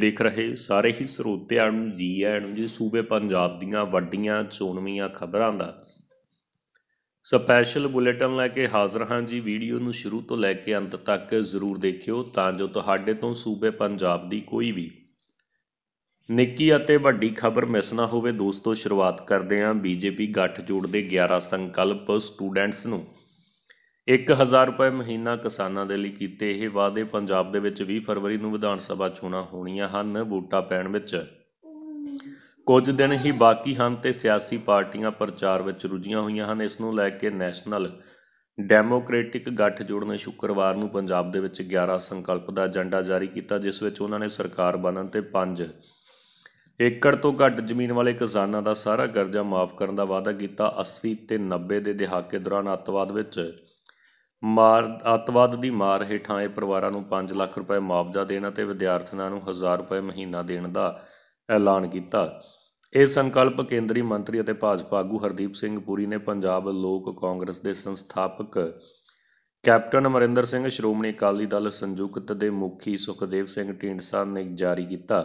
ਦੇਖ ਰਹੇ ਸਾਰੇ ਹੀ ਸਰੋਤਿਆਂ ਨੂੰ ਜੀ ਆਇਆਂ ਨੂੰ ਜੀ ਸੂਬੇ ਪੰਜਾਬ ਦੀਆਂ ਵੱਡੀਆਂ ਚੋਣਵੀਆਂ ਖਬਰਾਂ ਦਾ ਸਪੈਸ਼ਲ ਬੁਲੇਟਿਨ ਲੈ ਕੇ ਹਾਜ਼ਰ ਹਾਂ ਜੀ ਵੀਡੀਓ ਨੂੰ ਸ਼ੁਰੂ ਤੋਂ ਲੈ ਕੇ ਅੰਤ ਤੱਕ ਜ਼ਰੂਰ ਦੇਖਿਓ ਤਾਂ ਜੋ ਤੁਹਾਡੇ ਤੋਂ ਸੂਬੇ ਪੰਜਾਬ ਦੀ ਕੋਈ ਵੀ ਨਿੱਕੀ ਅਤੇ ਵੱਡੀ ਖਬਰ ਮਿਸ ਨਾ ਹੋਵੇ ਦੋਸਤੋ ਸ਼ੁਰੂਆਤ ਕਰਦੇ ਹਾਂ ਬੀਜੇਪੀ ਜੋੜ ਦੇ 11 ਸੰਕਲਪ ਸਟੂਡੈਂਟਸ ਨੂੰ 1000 ਰੁਪਏ ਮਹੀਨਾ ਕਿਸਾਨਾਂ ਦੇ ਲਈ ਕੀਤੇ ਇਹ ਵਾਅਦੇ ਪੰਜਾਬ ਦੇ ਵਿੱਚ 20 ਫਰਵਰੀ ਨੂੰ ਵਿਧਾਨ ਸਭਾ ਚੋਣਾਂ ਹੋਣੀਆਂ ਹਨ ਵੋਟਾਂ ਪੈਣ ਵਿੱਚ ਕੁਝ ਦਿਨ ਹੀ ਬਾਕੀ ਹਨ ਤੇ ਸਿਆਸੀ ਪਾਰਟੀਆਂ ਪ੍ਰਚਾਰ ਵਿੱਚ ਰੁੱਝੀਆਂ ਹੋਈਆਂ ਹਨ ਇਸ ਨੂੰ ਲੈ ਕੇ ਨੈਸ਼ਨਲ ਡੈਮੋਕ੍ਰੈਟਿਕ ਗੱਠਜੋੜ ਨੇ ਸ਼ੁੱਕਰਵਾਰ ਨੂੰ ਪੰਜਾਬ ਦੇ ਵਿੱਚ 11 ਸੰਕਲਪ ਦਾ ਏਜੰਡਾ ਜਾਰੀ ਕੀਤਾ ਜਿਸ ਵਿੱਚ ਉਹਨਾਂ ਨੇ ਸਰਕਾਰ ਬਣਨ ਤੇ 5 ਏਕੜ ਤੋਂ ਘੱਟ ਜ਼ਮੀਨ ਵਾਲੇ ਕਿਸਾਨਾਂ ਦਾ ਸਾਰਾ ਕਰਜ਼ਾ ਮਾਫ ਕਰਨ ਦਾ ਵਾਅਦਾ ਕੀਤਾ 80 ਤੇ 90 ਦੇ ਦਹਾਕੇ ਦੌਰਾਨ ਅੱਤਵਾਦ ਵਿੱਚ ਮਾਰ ਅਤਵਾਦ ਦੀ ਮਾਰ ਹੇਠਾਂ ਇਹ ਪਰਿਵਾਰਾਂ ਨੂੰ 5 ਲੱਖ ਰੁਪਏ ਮੁਆਵਜ਼ਾ ਦੇਣ ਅਤੇ ਵਿਦਿਆਰਥੀਆਂ ਨੂੰ 1000 ਰੁਪਏ ਮਹੀਨਾ ਦੇਣ ਦਾ ਐਲਾਨ ਕੀਤਾ ਇਹ ਸੰਕਲਪ ਕੇਂਦਰੀ ਮੰਤਰੀ ਅਤੇ ਭਾਜਪਾ ਆਗੂ ਹਰਦੀਪ ਸਿੰਘ ਪੁਰੀ ਨੇ ਪੰਜਾਬ ਲੋਕ ਕਾਂਗਰਸ ਦੇ ਸੰਸਥਾਪਕ ਕੈਪਟਨ ਅਮਰਿੰਦਰ ਸਿੰਘ ਸ਼੍ਰੋਮਣੀ ਅਕਾਲੀ ਦਲ ਸੰਯੁਕਤ ਦੇ ਮੁਖੀ ਸੁਖਦੇਵ ਸਿੰਘ ਢੀਂਡਸਾ ਨੇ ਜਾਰੀ ਕੀਤਾ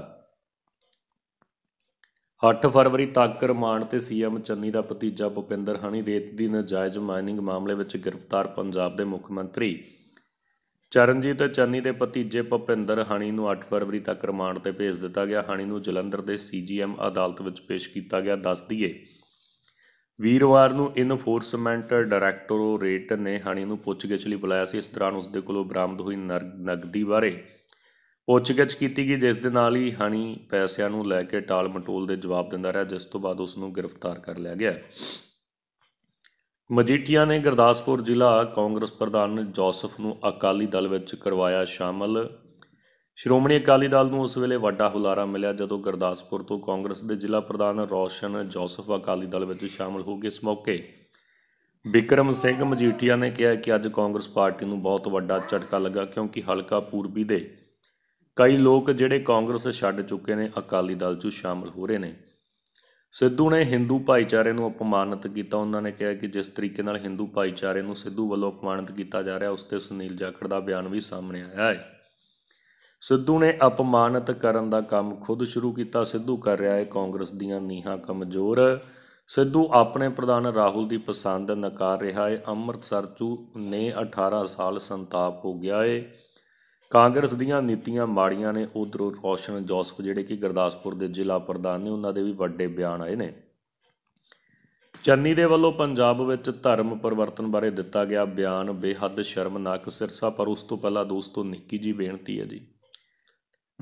8 ਫਰਵਰੀ ਤੱਕ ਰਿਮਾਂਡ ਤੇ ਸੀਐਮ ਚੰਨੀ ਦਾ ਭਤੀਜਾ ਭੁਪਿੰਦਰ ਹਣੀ ਰੇਤ ਦੀ ਨਜਾਇਜ਼ ਮਾਈਨਿੰਗ ਮਾਮਲੇ ਵਿੱਚ ਗ੍ਰਿਫਤਾਰ ਪੰਜਾਬ ਦੇ ਮੁੱਖ ਮੰਤਰੀ ਚਰਨਜੀਤ ਚੰਨੀ ਦੇ ਭਤੀਜੇ ਭੁਪਿੰਦਰ ਹਣੀ ਨੂੰ 8 ਫਰਵਰੀ ਤੱਕ ਰਿਮਾਂਡ ਤੇ ਭੇਜ ਦਿੱਤਾ ਗਿਆ ਹਣੀ ਨੂੰ ਜਲੰਧਰ ਦੇ ਸੀਜੀਐਮ ਅਦਾਲਤ ਵਿੱਚ ਪੇਸ਼ ਕੀਤਾ ਗਿਆ ਦੱਸ ਦਈਏ ਵੀਰਵਾਰ ਨੂੰ ਇਨਫੋਰਸਮੈਂਟ ਡਾਇਰੈਕਟੋਰੇਟ ਨੇ ਹਣੀ ਨੂੰ ਪੁੱਛਗਿੱਛ ਲਈ ਬੁਲਾਇਆ ਸੀ ਇਸ ਦੌਰਾਨ ਉਸ ਦੇ ਕੋਲੋਂ ਬਰਾਮਦ ਹੋਈ ਨਗਦੀ ਬਾਰੇ ਪੁੱਛਗਿੱਛ ਕੀਤੀ ਗਈ ਜਿਸ ਦੇ ਨਾਲ ਹੀ ਹਣੀ ਪੈਸਿਆਂ ਨੂੰ ਲੈ ਕੇ ਟਾਲ ਮਟੋਲ ਦੇ ਜਵਾਬ ਦਿੰਦਾ ਰਿਹਾ ਜਿਸ ਤੋਂ ਬਾਅਦ ਉਸ ਨੂੰ ਗ੍ਰਿਫਤਾਰ ਕਰ ਲਿਆ ਗਿਆ ਮਜੀਠੀਆ ਨੇ ਗੁਰਦਾਸਪੁਰ ਜ਼ਿਲ੍ਹਾ ਕਾਂਗਰਸ ਪ੍ਰਧਾਨ ਜੋਸਫ ਨੂੰ ਅਕਾਲੀ ਦਲ ਵਿੱਚ ਕਰਵਾਇਆ ਸ਼ਾਮਲ ਸ਼੍ਰੋਮਣੀ ਅਕਾਲੀ ਦਲ ਨੂੰ ਉਸ ਵੇਲੇ ਵੱਡਾ ਹੁਲਾਰਾ ਮਿਲਿਆ ਜਦੋਂ ਗੁਰਦਾਸਪੁਰ ਤੋਂ ਕਾਂਗਰਸ ਦੇ ਜ਼ਿਲ੍ਹਾ ਪ੍ਰਧਾਨ ਰੌਸ਼ਨ ਜੋਸਫ ਅਕਾਲੀ ਦਲ ਵਿੱਚ ਸ਼ਾਮਲ ਹੋ ਗਏ ਇਸ ਮੌਕੇ ਬਿਕਰਮ ਸਿੰਘ ਮਜੀਠੀਆ ਨੇ ਕਿਹਾ ਕਿ ਅੱਜ ਕਾਂਗਰਸ ਪਾਰਟੀ ਨੂੰ ਬਹੁਤ ਵੱਡਾ ਝਟਕਾ ਲੱਗਾ ਕਿਉਂਕਿ ਹਲਕਾ ਪੂਰਬੀ ਦੇ ਕਈ ਲੋਕ ਜਿਹੜੇ ਕਾਂਗਰਸ ਛੱਡ ਚੁੱਕੇ ਨੇ ਅਕਾਲੀ ਦਲ 'ਚ ਸ਼ਾਮਲ ਹੋ ਰਹੇ ਨੇ ਸਿੱਧੂ ਨੇ ਹਿੰਦੂ ਭਾਈਚਾਰੇ ਨੂੰ ਅਪਮਾਨਿਤ ਕੀਤਾ ਉਹਨਾਂ ਨੇ ਕਿਹਾ ਕਿ ਜਿਸ ਤਰੀਕੇ ਨਾਲ ਹਿੰਦੂ ਭਾਈਚਾਰੇ ਨੂੰ ਸਿੱਧੂ ਵੱਲੋਂ ਅਪਮਾਨਿਤ ਕੀਤਾ ਜਾ ਰਿਹਾ ਉਸ ਤੇ ਸੁਨੀਲ ਜਾਖੜ ਦਾ ਬਿਆਨ ਵੀ ਸਾਹਮਣੇ ਆਇਆ ਹੈ ਸਿੱਧੂ ਨੇ ਅਪਮਾਨਿਤ ਕਰਨ ਦਾ ਕੰਮ ਖੁਦ ਸ਼ੁਰੂ ਕੀਤਾ ਸਿੱਧੂ ਕਰ ਰਿਹਾ ਹੈ ਕਾਂਗਰਸ ਦੀਆਂ ਨੀਹਾਂ ਕਮਜ਼ੋਰ ਸਿੱਧੂ ਆਪਣੇ ਪ੍ਰਧਾਨ ਰਾਹੁਲ ਦੀ ਪਸੰਦ ਨਕਾਰ ਰਿਹਾ ਹੈ ਅੰਮ੍ਰਿਤਸਰ ਤੋਂ ਨੇ 18 ਸਾਲ ਸੰਤਾਪ ਹੋ ਗਿਆ ਹੈ ਕਾਂਗਰਸ ਦੀਆਂ ਨੀਤੀਆਂ ਮਾੜੀਆਂ ਨੇ ਉਧਰੋਂ ਰੋਸ਼ਨ ਜੋਸਫ ਜਿਹੜੇ ਕਿ ਗੁਰਦਾਸਪੁਰ ਦੇ ਜ਼ਿਲ੍ਹਾ ਪ੍ਰਧਾਨ ਨੇ ਉਹਨਾਂ ਦੇ ਵੀ ਵੱਡੇ ਬਿਆਨ ਆਏ ਨੇ ਚੰਨੀ ਦੇ ਵੱਲੋਂ ਪੰਜਾਬ ਵਿੱਚ ਧਰਮ ਪਰਿਵਰਤਨ ਬਾਰੇ ਦਿੱਤਾ ਗਿਆ ਬਿਆਨ ਬੇਹੱਦ ਸ਼ਰਮਨਾਕ ਸਿਰਸਾ ਪਰ ਉਸ ਤੋਂ ਪਹਿਲਾਂ ਦੋਸਤੋ ਨਿੱਕੀ ਜੀ ਬੇਨਤੀ ਹੈ ਜੀ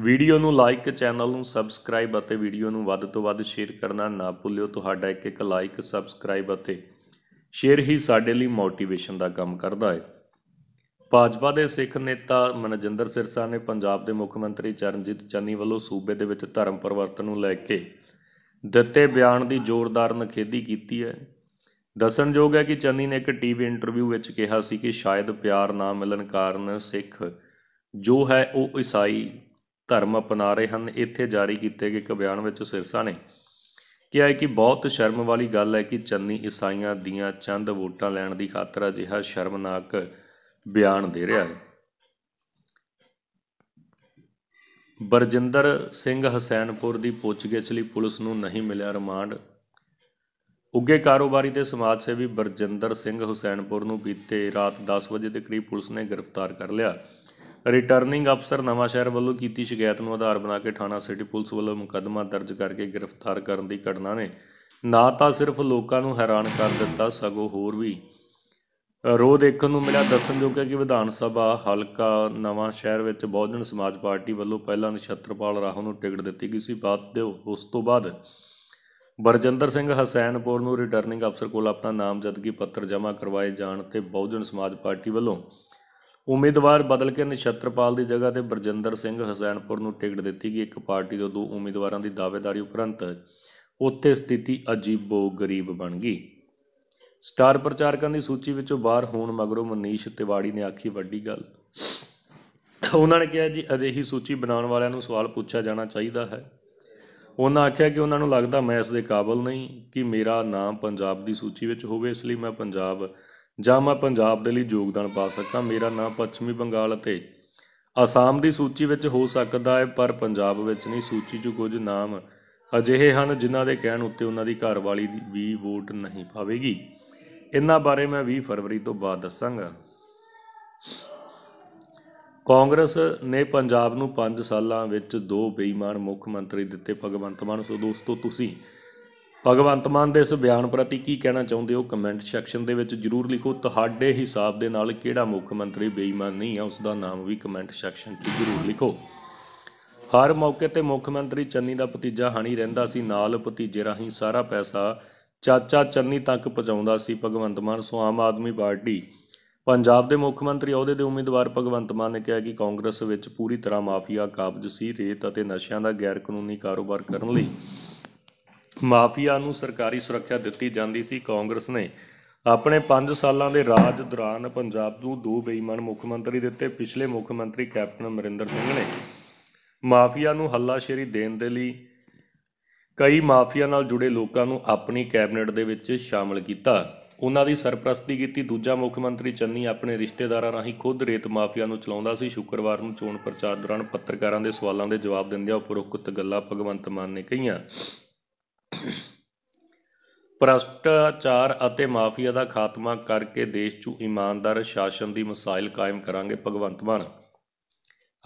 ਵੀਡੀਓ ਨੂੰ ਲਾਈਕ ਚੈਨਲ ਨੂੰ ਸਬਸਕ੍ਰਾਈਬ ਅਤੇ ਵੀਡੀਓ ਨੂੰ ਵੱਧ ਤੋਂ ਵੱਧ ਸ਼ੇਅਰ ਕਰਨਾ ਨਾ ਭੁੱਲਿਓ ਤੁਹਾਡਾ ਇੱਕ ਇੱਕ ਲਾਈਕ ਸਬਸਕ੍ਰਾਈਬ ਅਤੇ ਸ਼ੇਅਰ ਹੀ ਸਾਡੇ ਲਈ ਮੋਟੀਵੇਸ਼ਨ ਦਾ ਕੰਮ ਕਰਦਾ ਹੈ ਭਾਜਪਾ ਦੇ ਸਿੱਖ ਨੇਤਾ ਮਨਜਿੰਦਰ ਸਿਰਸਾ ਨੇ ਪੰਜਾਬ ਦੇ ਮੁੱਖ ਮੰਤਰੀ ਚਰਨਜੀਤ ਚੰਨੀ ਵੱਲੋਂ ਸੂਬੇ ਦੇ ਵਿੱਚ ਧਰਮ ਪਰਿਵਰਤਨ ਨੂੰ ਲੈ ਕੇ ਦਿੱਤੇ ਬਿਆਨ ਦੀ ਜ਼ੋਰਦਾਰ ਨਖੇਦੀ ਕੀਤੀ ਹੈ ਦੱਸਣਯੋਗ ਹੈ ਕਿ ਚੰਨੀ ਨੇ ਇੱਕ ਟੀਵੀ ਇੰਟਰਵਿਊ ਵਿੱਚ ਕਿਹਾ ਸੀ ਕਿ ਸ਼ਾਇਦ ਪਿਆਰ ਨਾ ਮਿਲਣ ਕਾਰਨ ਸਿੱਖ ਜੋ ਹੈ ਉਹ ਈਸਾਈ ਧਰਮ ਅਪਣਾ ਰਹੇ ਹਨ ਇੱਥੇ ਜਾਰੀ ਕੀਤੇ ਗਏ ਇੱਕ ਬਿਆਨ ਵਿੱਚ ਸਿਰਸਾ ਨੇ ਕਿਹਾ ਕਿ ਬਹੁਤ ਸ਼ਰਮ ਵਾਲੀ ਗੱਲ ਹੈ ਕਿ ਚੰਨੀ ਈਸਾਈਆਂ ਦੀਆਂ ਚੰਦ ਵੋਟਾਂ ਲੈਣ ਦੀ ਖਾਤਰ ਅਜਿਹਾ ਸ਼ਰਮਨਾਕ ਬਿਆਨ ਦੇ ਰਿਹਾ ਹੈ ਬਰਜਿੰਦਰ ਸਿੰਘ ਹਸੈਨਪੁਰ ਦੀ ਪੁੱਛਗਿੱਛ ਲਈ ਪੁਲਿਸ ਨੂੰ ਨਹੀਂ ਮਿਲਿਆ ਰਿਮਾਂਡ ਉੱਗੇ ਕਾਰੋਬਾਰੀ ਤੇ ਸਮਾਜ ਸੇਵੀ ਬਰਜਿੰਦਰ ਸਿੰਘ ਹੁਸੈਨਪੁਰ ਨੂੰ ਬੀਤੇ ਰਾਤ 10 ਵਜੇ ਦੇ ਕਰੀਬ ਪੁਲਿਸ ਨੇ ਗ੍ਰਿਫਤਾਰ ਕਰ ਲਿਆ ਰਿਟਰਨਿੰਗ ਅਫਸਰ ਨਵਾਂ ਸ਼ਹਿਰ ਵੱਲੋਂ ਕੀਤੀ ਸ਼ਿਕਾਇਤ ਨੂੰ ਆਧਾਰ ਬਣਾ ਕੇ ਥਾਣਾ ਸਿਟੀ ਪੁਲਿਸ ਵੱਲੋਂ ਮੁਕੱਦਮਾ ਦਰਜ ਕਰਕੇ ਗ੍ਰਿਫਤਾਰ ਕਰਨ ਦੀ ਘਟਨਾ ਨੇ ਨਾ ਤਾਂ ਸਿਰਫ ਲੋਕਾਂ ਨੂੰ ਹੈਰਾਨ ਕਰ ਦਿੱਤਾ ਸਗੋਂ ਹੋਰ ਵੀ ਰੋ ਦੇਖਣ ਨੂੰ ਮਿਲਿਆ ਦੱਸਣਯੋਗ ਹੈ ਕਿ ਵਿਧਾਨ ਸਭਾ ਹਲਕਾ ਨਵਾਂ ਸ਼ਹਿਰ ਵਿੱਚ ਬਹੁਜਨ ਸਮਾਜ ਪਾਰਟੀ ਵੱਲੋਂ ਪਹਿਲਾਂ ਨਛੱਤਰਪਾਲ ਰਾਹੋਂ ਨੂੰ ਟਿਕਟ ਦਿੱਤੀ ਗਈ ਸੀ ਬਾਅਦ ਦੇ ਉਸ ਤੋਂ ਬਾਅਦ ਬਰਜਿੰਦਰ ਸਿੰਘ ਹਸੈਨਪੁਰ ਨੂੰ ਰਿਟਰਨਿੰਗ ਅਫਸਰ ਕੋਲ ਆਪਣਾ ਨਾਮਜ਼ਦਗੀ ਪੱਤਰ ਜਮ੍ਹਾਂ ਕਰਵਾਏ ਜਾਣ ਤੇ ਬਹੁਜਨ ਸਮਾਜ ਪਾਰਟੀ ਵੱਲੋਂ ਉਮੀਦਵਾਰ ਬਦਲ ਕੇ ਨਛੱਤਰਪਾਲ ਦੀ ਜਗ੍ਹਾ ਤੇ ਬਰਜਿੰਦਰ ਸਿੰਘ ਹਸੈਨਪੁਰ ਨੂੰ ਟਿਕਟ ਦਿੱਤੀ ਗਈ ਇੱਕ ਪਾਰਟੀ ਤੋਂ ਦੋ ਉਮੀਦਵਾਰਾਂ ਦੀ ਦਾਅਵੇਦਾਰੀ ਉਪਰੰਤ ਉੱਥੇ ਸਥਿਤੀ ਅਜੀਬੋ ਗਰੀਬ ਬਣ ਗਈ ਸਟਾਰ ਪ੍ਰਚਾਰਕਾਂ ਦੀ ਸੂਚੀ ਵਿੱਚੋਂ ਬਾਹਰ ਹੋਣ ਮਗਰੋਂ ਮਨੀਸ਼ ਤਿਵਾੜੀ ਨੇ ਆਖੀ ਵੱਡੀ ਗੱਲ ਉਹਨਾਂ ਨੇ ਕਿਹਾ ਜੀ ਅਜਿਹੀ ਸੂਚੀ ਬਣਾਉਣ ਵਾਲਿਆਂ ਨੂੰ ਸਵਾਲ ਪੁੱਛਿਆ ਜਾਣਾ ਚਾਹੀਦਾ ਹੈ ਉਹਨਾਂ ਆਖਿਆ ਕਿ ਉਹਨਾਂ ਨੂੰ ਲੱਗਦਾ ਮੈਂ ਇਸ ਦੇ ਕਾਬਿਲ ਨਹੀਂ ਕਿ ਮੇਰਾ ਨਾਮ ਪੰਜਾਬ ਦੀ ਸੂਚੀ ਵਿੱਚ ਹੋਵੇ ਇਸ ਲਈ ਮੈਂ ਪੰਜਾਬ ਜਾਂ ਮੈਂ ਪੰਜਾਬ ਦੇ ਲਈ ਯੋਗਦਾਨ ਪਾ ਸਕਦਾ ਮੇਰਾ ਨਾਮ ਪੱਛਮੀ ਬੰਗਾਲ ਅਤੇ ਅਸਾਮ ਦੀ ਸੂਚੀ ਵਿੱਚ ਹੋ ਸਕਦਾ ਹੈ ਪਰ ਪੰਜਾਬ ਵਿੱਚ ਨਹੀਂ ਸੂਚੀ 'ਚ ਕੁਝ ਨਾਮ ਅਜਿਹੇ ਹਨ ਜਿਨ੍ਹਾਂ ਦੇ ਕਹਿਣ ਉੱਤੇ ਉਹਨਾਂ ਦੀ ਘਰਵਾਲੀ ਵੀ ਵੋਟ ਨਹੀਂ ਪਾਵੇਗੀ ਇਹਨਾਂ ਬਾਰੇ ਮੈਂ 20 ਫਰਵਰੀ ਤੋਂ ਬਾਅਦ ਦੱਸਾਂਗਾ ਕਾਂਗਰਸ ਨੇ ਪੰਜਾਬ ਨੂੰ 5 ਸਾਲਾਂ ਵਿੱਚ ਦੋ ਬੇਈਮਾਨ ਮੁੱਖ ਮੰਤਰੀ ਦਿੱਤੇ ਭਗਵੰਤ ਮਾਨ ਸੋ ਦੋਸਤੋ ਤੁਸੀਂ ਭਗਵੰਤ ਮਾਨ ਦੇ ਇਸ ਬਿਆਨ ਪ੍ਰਤੀ ਕੀ ਕਹਿਣਾ ਚਾਹੁੰਦੇ ਹੋ ਕਮੈਂਟ ਸੈਕਸ਼ਨ ਦੇ ਵਿੱਚ ਜਰੂਰ ਲਿਖੋ ਤੁਹਾਡੇ ਹਿਸਾਬ ਦੇ ਨਾਲ ਕਿਹੜਾ ਮੁੱਖ ਮੰਤਰੀ ਬੇਈਮਾਨ ਨਹੀਂ ਹੈ ਉਸ ਦਾ ਨਾਮ ਵੀ ਕਮੈਂਟ ਸੈਕਸ਼ਨ 'ਚ ਜਰੂਰ ਲਿਖੋ ਹਰ ਮੌਕੇ ਤੇ ਮੁੱਖ ਮੰਤਰੀ ਚੰਨੀ ਦਾ ਭਤੀਜਾ ਹਣੀ ਰਹਿੰਦਾ ਸੀ ਨਾਲ ਭਤੀਜੇ ਰਾਹੀਂ ਸਾਰਾ ਪੈਸਾ ਚਾਚਾ ਚੰਨੀ ਤੱਕ ਪਹੁੰਚਾਉਂਦਾ ਸੀ ਭਗਵੰਤ ਮਾਨ ਸੋ ਆਮ ਆਦਮੀ ਪਾਰਟੀ ਪੰਜਾਬ ਦੇ ਮੁੱਖ ਮੰਤਰੀ ਅਹੁਦੇ ਦੇ ਉਮੀਦਵਾਰ ਭਗਵੰਤ ਮਾਨ ਨੇ ਕਿਹਾ ਕਿ ਕਾਂਗਰਸ ਵਿੱਚ ਪੂਰੀ ਤਰ੍ਹਾਂ ਮਾਫੀਆ ਕਾਬਜ ਸੀ ਰੇਤ ਅਤੇ ਨਸ਼ਿਆਂ ਦਾ ਗੈਰ ਕਾਨੂੰਨੀ ਕਾਰੋਬਾਰ ਕਰਨ ਲਈ ਮਾਫੀਆ ਨੂੰ ਸਰਕਾਰੀ ਸੁਰੱਖਿਆ ਦਿੱਤੀ ਜਾਂਦੀ ਸੀ ਕਾਂਗਰਸ ਨੇ ਆਪਣੇ 5 ਸਾਲਾਂ ਦੇ ਰਾਜ ਦੌਰਾਨ ਪੰਜਾਬ ਨੂੰ ਦੋ ਬੇਈਮਾਨ ਮੁੱਖ ਮੰਤਰੀ ਦਿੱਤੇ ਪਿਛਲੇ ਮੁੱਖ ਮੰਤਰੀ ਕੈਪਟਨ ਅਮਰਿੰਦਰ ਸਿੰਘ ਨੇ ਮਾਫੀਆ ਨੂੰ ਹੱਲਾਸ਼ੇਰੀ ਦੇਣ ਦੇ ਲਈ ਕਈ ਮਾਫੀਆ ਨਾਲ ਜੁੜੇ ਲੋਕਾਂ ਨੂੰ ਆਪਣੀ ਕੈਬਨਿਟ ਦੇ ਵਿੱਚ ਸ਼ਾਮਲ ਕੀਤਾ ਉਹਨਾਂ ਦੀ ਸਰਪ੍ਰਸਤੀ ਕੀਤੀ ਦੂਜਾ ਮੁੱਖ ਮੰਤਰੀ ਚੰਨੀ ਆਪਣੇ ਰਿਸ਼ਤੇਦਾਰਾਂ ਰਾਹੀਂ ਖੁਦ ਰੇਤ ਮਾਫੀਆ ਨੂੰ ਚਲਾਉਂਦਾ ਸੀ ਸ਼ੁੱਕਰਵਾਰ ਨੂੰ ਚੋਣ ਪ੍ਰਚਾਰ ਦੌਰਾਨ ਪੱਤਰਕਾਰਾਂ ਦੇ ਸਵਾਲਾਂ ਦੇ ਜਵਾਬ ਦਿੰਦਿਆਂ ਉਪਰੋਕਤ ਗੱਲਾਂ ਭਗਵੰਤ ਮਾਨ ਨੇ ਕਹੀਆਂ ਭ੍ਰਸ਼ਟਾਚਾਰ ਅਤੇ ਮਾਫੀਆ ਦਾ ਖਾਤਮਾ ਕਰਕੇ ਦੇਸ਼ 'ਚ ਇਮਾਨਦਾਰ ਸ਼ਾਸਨ ਦੀ ਮਿਸਾਲ ਕਾਇਮ ਕਰਾਂਗੇ ਭਗਵੰਤ ਮਾਨ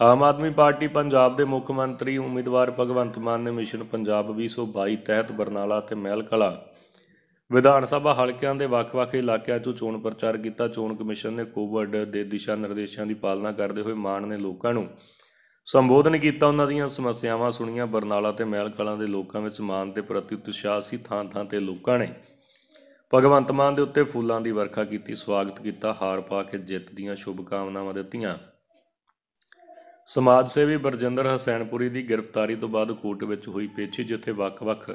ਆਮ ਆਦਮੀ ਪਾਰਟੀ ਪੰਜਾਬ ਦੇ ਮੁੱਖ ਮੰਤਰੀ ਉਮੀਦਵਾਰ ਭਗਵੰਤ ਮਾਨ ਨੇ ਮਿਸ਼ਨ ਪੰਜਾਬ 2022 ਤਹਿਤ ਬਰਨਾਲਾ ਤੇ ਮਹਿਲ ਕਲਾ ਵਿਧਾਨ ਸਭਾ ਹਲਕਿਆਂ ਦੇ ਵੱਖ-ਵੱਖ ਇਲਾਕਿਆਂ 'ਚ ਚੋਣ ਪ੍ਰਚਾਰ ਕੀਤਾ ਚੋਣ ਕਮਿਸ਼ਨ ਨੇ ਕੋਵਿਡ ਦੇ ਦਿਸ਼ਾ ਨਿਰਦੇਸ਼ਾਂ ਦੀ ਪਾਲਣਾ ਕਰਦੇ ਹੋਏ ਮਾਨ ਨੇ ਲੋਕਾਂ ਨੂੰ ਸੰਬੋਧਨ ਕੀਤਾ ਉਹਨਾਂ ਦੀਆਂ ਸਮੱਸਿਆਵਾਂ ਸੁਣੀਆਂ ਬਰਨਾਲਾ ਤੇ ਮਹਿਲ ਦੇ ਲੋਕਾਂ ਵਿੱਚ ਮਾਨ ਦੇ ਪ੍ਰਤੀ ਉਤਸ਼ਾਹ ਸੀ ਥਾਂ-ਥਾਂ ਤੇ ਲੋਕਾਂ ਨੇ ਭਗਵੰਤ ਮਾਨ ਦੇ ਉੱਤੇ ਫੁੱਲਾਂ ਦੀ ਵਰਖਾ ਕੀਤੀ ਸਵਾਗਤ ਕੀਤਾ ਹਾਰ ਪਾ ਕੇ ਜਿੱਤ ਦੀਆਂ ਸ਼ੁਭਕਾਮਨਾਵਾਂ ਦਿੱਤੀਆਂ ਸਮਾਜ ਸੇਵੀ ਬਰਜਿੰਦਰ ਹਸੈਨਪੁਰੀ ਦੀ ਗ੍ਰਿਫਤਾਰੀ ਤੋਂ ਬਾਅਦ ਕੋਰਟ ਵਿੱਚ ਹੋਈ ਪੇਚੀ ਜਿੱਥੇ ਵੱਖ-ਵੱਖ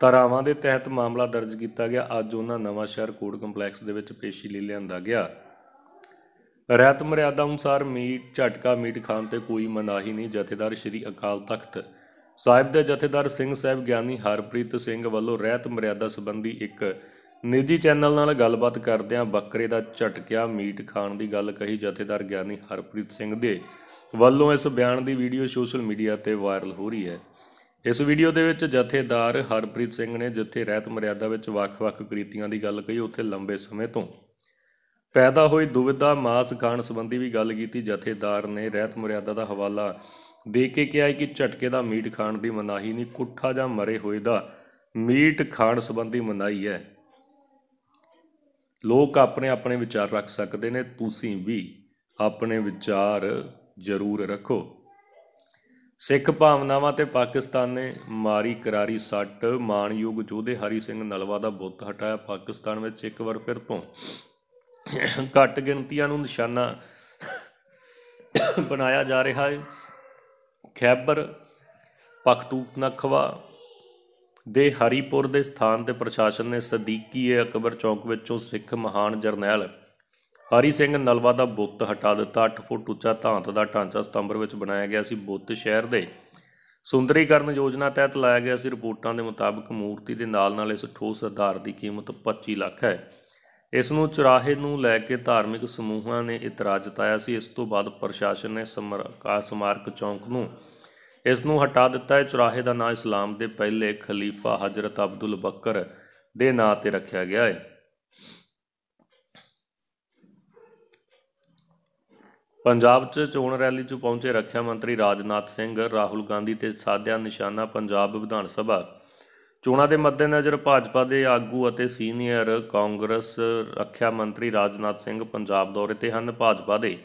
ਤਰਾਵਾਂ ਦੇ ਤਹਿਤ ਮਾਮਲਾ ਦਰਜ ਕੀਤਾ ਗਿਆ ਅੱਜ ਉਹਨਾਂ ਨਵਾਂ ਸ਼ਹਿਰ ਕੋਰਟ ਕੰਪਲੈਕਸ ਦੇ ਵਿੱਚ ਪੇਸ਼ੀ ਲਈ ਲਿਆਂਦਾ ਗਿਆ ਰਹਿਤ ਮਰਿਆਦਾ ਅਨੁਸਾਰ ਮੀਟ ਝਟਕਾ ਮੀਟ ਖਾਣ ਤੇ ਕੋਈ ਮਨਾਹੀ ਨਹੀਂ ਜਥੇਦਾਰ ਸ਼੍ਰੀ ਅਕਾਲ ਤਖਤ ਸਾਹਿਬ ਦੇ ਜਥੇਦਾਰ ਸਿੰਘ ਸਾਹਿਬ ਗਿਆਨੀ ਹਰਪ੍ਰੀਤ ਸਿੰਘ ਵੱਲੋਂ ਰਹਿਤ ਮਰਿਆਦਾ ਸੰਬੰਧੀ ਇੱਕ ਨਿੱਜੀ ਚੈਨਲ ਨਾਲ ਗੱਲਬਾਤ ਕਰਦਿਆਂ ਬੱਕਰੇ ਦਾ ਝਟਕਿਆ ਮੀਟ ਖਾਣ ਦੀ ਗੱਲ ਕਹੀ ਜਥੇਦਾਰ ਗਿਆਨੀ ਹਰਪ੍ਰੀਤ ਸਿੰਘ ਦੇ ਵੱਲੋਂ ਇਸ ਬਿਆਨ ਦੀ ਵੀਡੀਓ ਸੋਸ਼ਲ ਮੀਡੀਆ ਤੇ ਵਾਇਰਲ ਹੋ ਰਹੀ ਹੈ ਇਸ ਵੀਡੀਓ ਦੇ ਵਿੱਚ ਜਥੇਦਾਰ ਹਰਪ੍ਰੀਤ ਸਿੰਘ ਨੇ ਜਿੱਥੇ ਰਹਿਤ ਮਰਿਆਦਾ ਵਿੱਚ ਵੱਖ-ਵੱਖ ਕ੍ਰੀਤੀਆਂ ਦੀ ਗੱਲ ਕਹੀ ਉੱਥੇ ਲੰਬੇ ਸਮੇਂ ਤੋਂ ਪੈਦਾ ਹੋਈ ਦੁਵਿਧਾ ਮਾਸ ਖਾਣ ਸੰਬੰਧੀ ਵੀ ਗੱਲ ਕੀਤੀ ਜਥੇਦਾਰ ਨੇ ਰਹਿਤ ਮਰਿਆਦਾ ਦਾ ਹਵਾਲਾ ਦੇ ਕੇ ਕਿਹਾ ਕਿ ਝਟਕੇ ਦਾ ਮੀਟ ਖਾਣ ਦੀ ਮਨਾਹੀ ਨਹੀਂ ਕੁੱਠਾ ਜਾਂ ਮਰੇ ਹੋਏ ਦਾ ਮੀਟ ਖਾਣ ਸੰਬੰਧੀ ਮਨਾਹੀ ਹੈ ਲੋਕ ਆਪਣੇ ਆਪਣੇ ਵਿਚਾਰ ਰੱਖ ਸਕਦੇ ਨੇ ਤੁਸੀਂ ਵੀ ਆਪਣੇ ਵਿਚਾਰ ਜ਼ਰੂਰ ਰੱਖੋ ਸਿੱਖ ਭਾਵਨਾਵਾਂ ਤੇ ਪਾਕਿਸਤਾਨ ਨੇ ਮਾਰੀ ਕਰਾਰੀ ਸੱਟ ਮਾਨਯੋਗ ਜੋਧੇ ਹਰੀ ਸਿੰਘ ਨਲਵਾ ਦਾ ਬੁੱਤ ਹਟਾਇਆ ਪਾਕਿਸਤਾਨ ਵਿੱਚ ਇੱਕ ਵਾਰ ਫਿਰ ਤੋਂ ਘੱਟ ਗਿਣਤੀਆਂ ਨੂੰ ਨਿਸ਼ਾਨਾ ਬਣਾਇਆ ਜਾ ਰਿਹਾ ਹੈ ਖੈਬਰ ਨਖਵਾ ਦੇ ਹਰੀਪੁਰ ਦੇ ਸਥਾਨ ਤੇ ਪ੍ਰਸ਼ਾਸਨ ਨੇ ਸਦੀਕੀ ਅਕਬਰ ਚੌਕ ਵਿੱਚੋਂ ਸਿੱਖ ਮਹਾਨ ਜਰਨੈਲ ਹਰੀ ਸਿੰਘ ਨਲਵਾ ਦਾ ਬੁੱਤ ਹਟਾ ਦਿੱਤਾ 8 ਫੁੱਟ ਉੱਚਾ ਧਾਂਤ ਦਾ ਢਾਂਚਾ ਸਤੰਬਰ ਵਿੱਚ ਬਣਾਇਆ ਗਿਆ ਸੀ ਬੁੱਤ ਸ਼ਹਿਰ ਦੇ ਸੁੰਦਰੀਕਰਨ ਯੋਜਨਾ ਤਹਿਤ ਲਾਇਆ ਗਿਆ ਸੀ ਰਿਪੋਰਟਾਂ ਦੇ ਮੁਤਾਬਕ ਮੂਰਤੀ ਦੇ ਨਾਲ ਨਾਲ ਇਸ ਠੋਸ ਆਧਾਰ ਦੀ ਕੀਮਤ 25 ਲੱਖ ਹੈ ਇਸ ਨੂੰ ਚੁਰਾਹੇ ਨੂੰ ਲੈ ਕੇ ਧਾਰਮਿਕ ਸਮੂਹਾਂ ਨੇ ਇਤਰਾਜ਼ ਜਤਾਇਆ ਸੀ ਇਸ ਤੋਂ ਬਾਅਦ ਪ੍ਰਸ਼ਾਸਨ ਨੇ ਸਮਰਕਾ ਸਮਾਰਕ ਚੌਂਕ ਨੂੰ ਇਸ ਨੂੰ ਹਟਾ ਦਿੱਤਾ ਹੈ ਚੁਰਾਹੇ ਦਾ ਨਾਂ ਇਸਲਾਮ ਦੇ ਪਹਿਲੇ ਖਲੀਫਾ ਹਜ਼ਰਤ ਅਬਦੁਲ ਬਕਰ ਦੇ ਨਾਂ ਤੇ ਰੱਖਿਆ ਗਿਆ ਹੈ ਪੰਜਾਬ 'ਚ ਚੋਣ ਰੈਲੀ 'ਚ ਪਹੁੰਚੇ ਰੱਖਿਆ ਮੰਤਰੀ ਰਾਜਨਾਥ ਸਿੰਘ ਰਾਹੁਲ ਗਾਂਧੀ ਤੇ ਸਾਧਿਆ ਨਿਸ਼ਾਨਾ ਪੰਜਾਬ ਵਿਧਾਨ ਸਭਾ ਚੋਣਾਂ ਦੇ ਮੱਦੇਨਜ਼ਰ ਭਾਜਪਾ ਦੇ ਆਗੂ ਅਤੇ ਸੀਨੀਅਰ ਕਾਂਗਰਸ ਰੱਖਿਆ ਮੰਤਰੀ ਰਾਜਨਾਥ ਸਿੰਘ ਪੰਜਾਬ ਦੌਰੇ ਤੇ ਹਨ ਭਾਜਪਾ ਦੇ